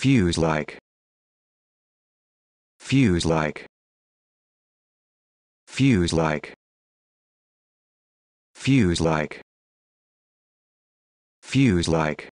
fuse like fuse like fuse like fuse like fuse like